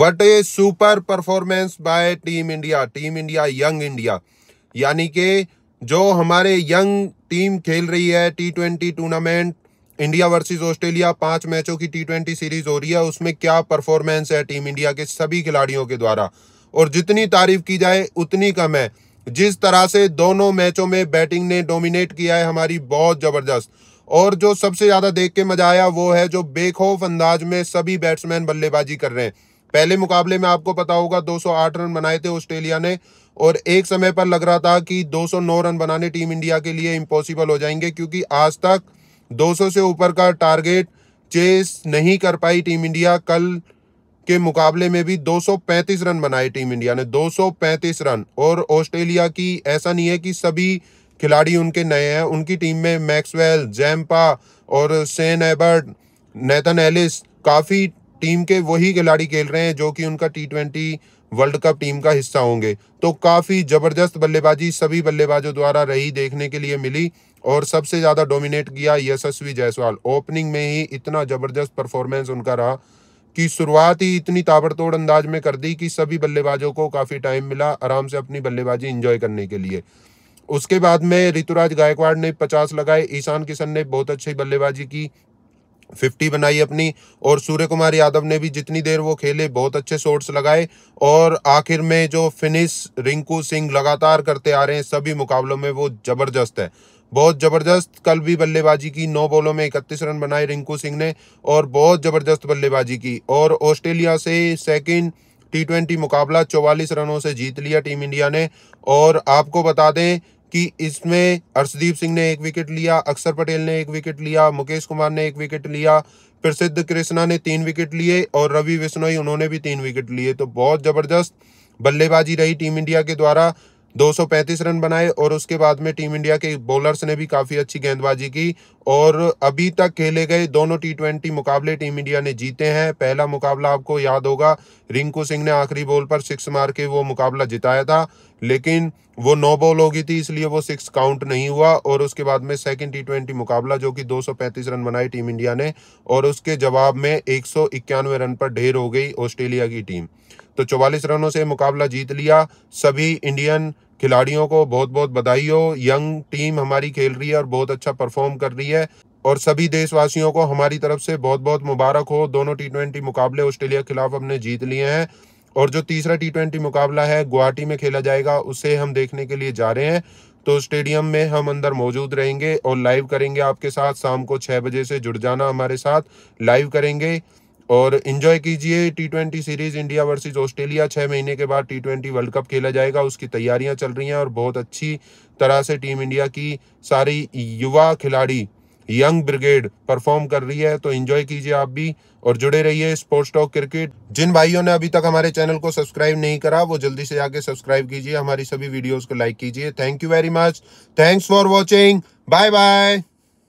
what a super performance by team India team India young India यानी कि जो हमारे यंग टीम खेल रही है T twenty tournament India versus Australia पांच मैचों की टी ट्वेंटी सीरीज हो रही है उसमें क्या परफॉर्मेंस है टीम इंडिया के सभी खिलाड़ियों के द्वारा और जितनी तारीफ की जाए उतनी कम है जिस तरह से दोनों मैचों में बैटिंग ने डोमिनेट किया है हमारी बहुत ज़बरदस्त और जो सबसे ज़्यादा देख के मजा आया वो है जो बेखौफ अंदाज में सभी बैट्समैन बल्लेबाजी कर रहे हैं पहले मुकाबले में आपको पता होगा 208 रन बनाए थे ऑस्ट्रेलिया ने और एक समय पर लग रहा था कि 209 रन बनाने टीम इंडिया के लिए इम्पॉसिबल हो जाएंगे क्योंकि आज तक 200 से ऊपर का टारगेट चेस नहीं कर पाई टीम इंडिया कल के मुकाबले में भी 235 रन बनाए टीम इंडिया ने 235 रन और ऑस्ट्रेलिया की ऐसा नहीं है कि सभी खिलाड़ी उनके नए हैं उनकी टीम में मैक्सवेल जैम्पा और सेन एबर्ट नेथन एलिस काफ़ी टीम के वही खिलाड़ी खेल रहे हैं जो कि उनका T twenty World Cup team का हिस्सा होंगे तो काफ़ी ज़बरदस्त बल्लेबाजी सभी बल्लेबाजों द्वारा रही देखने के लिए मिली और सबसे ज़्यादा डोमिनेट किया यशस्वी जायसवाल ओपनिंग में ही इतना ज़बरदस्त परफॉर्मेंस उनका रहा कि शुरुआत ही इतनी ताबड़तोड़ अंदाज में कर दी कि सभी बल्लेबाजों को काफ़ी टाइम मिला आराम से अपनी बल्लेबाजी इंजॉय करने के लिए उसके बाद में ऋतुराज गायकवाड़ ने 50 लगाए ईशान किशन ने बहुत अच्छी बल्लेबाजी की फिफ्टी बनाई अपनी और सूर्य कुमार यादव ने भी जितनी देर वो खेले बहुत अच्छे शॉट्स लगाए और आखिर में जो फिनिश रिंकू सिंह लगातार करते आ रहे हैं सभी मुकाबलों में वो ज़बरदस्त है बहुत ज़बरदस्त कल भी बल्लेबाजी की नौ बॉलों में इकतीस रन बनाए रिंकू सिंह ने और बहुत ज़बरदस्त बल्लेबाजी की और ऑस्ट्रेलिया से सेकेंड टी ट्वेंटी मुकाबला चौवालीस रनों से जीत लिया टीम इंडिया ने और आपको बता दें कि इसमें अर्शदीप सिंह ने एक विकेट लिया अक्षर पटेल ने एक विकेट लिया मुकेश कुमार ने एक विकेट लिया प्रसिद्ध कृष्णा ने तीन विकेट लिए और रवि विश्नोई उन्होंने भी तीन विकेट लिए तो बहुत ज़बरदस्त बल्लेबाजी रही टीम इंडिया के द्वारा 235 रन बनाए और उसके बाद में टीम इंडिया के बॉलर्स ने भी काफ़ी अच्छी गेंदबाजी की और अभी तक खेले गए दोनों टी ट्वेंटी मुकाबले टीम इंडिया ने जीते हैं पहला मुकाबला आपको याद होगा रिंकू सिंह ने आखिरी बॉल पर सिक्स मार के वो मुकाबला जिताया था लेकिन वो नौ बॉल हो गई थी इसलिए वो सिक्स काउंट नहीं हुआ और उसके बाद में सेकंड टी ट्वेंटी मुकाबला जो कि 235 रन बनाए टीम इंडिया ने और उसके जवाब में एक रन पर ढेर हो गई ऑस्ट्रेलिया की टीम तो 44 रनों से मुकाबला जीत लिया सभी इंडियन खिलाड़ियों को बहुत बहुत बधाई हो यंग टीम हमारी खेल रही है और बहुत अच्छा परफॉर्म कर रही है और सभी देशवासियों को हमारी तरफ से बहुत बहुत मुबारक हो दोनों टी ट्वेंटी मुकाबले ऑस्ट्रेलिया के खिलाफ हमने जीत लिए हैं और जो तीसरा टी ट्वेंटी मुकाबला है गुवाहाटी में खेला जाएगा उसे हम देखने के लिए जा रहे हैं तो स्टेडियम में हम अंदर मौजूद रहेंगे और लाइव करेंगे आपके साथ शाम को छः बजे से जुड़ जाना हमारे साथ लाइव करेंगे और इन्जॉय कीजिए T twenty series India versus Australia छः महीने के बाद टी ट्वेंटी वर्ल्ड कप खेला जाएगा उसकी तैयारियां चल रही हैं और बहुत अच्छी तरह से टीम इंडिया की सारी युवा खिलाड़ी यंग ब्रिगेड परफॉर्म कर रही है तो इन्जॉय कीजिए आप भी और जुड़े रहिए स्पोर्ट्स टॉक क्रिकेट जिन भाइयों ने अभी तक हमारे चैनल को सब्सक्राइब नहीं करा वो जल्दी से जाके सब्सक्राइब कीजिए हमारी सभी वीडियोज को लाइक कीजिए thank you very much thanks for watching bye bye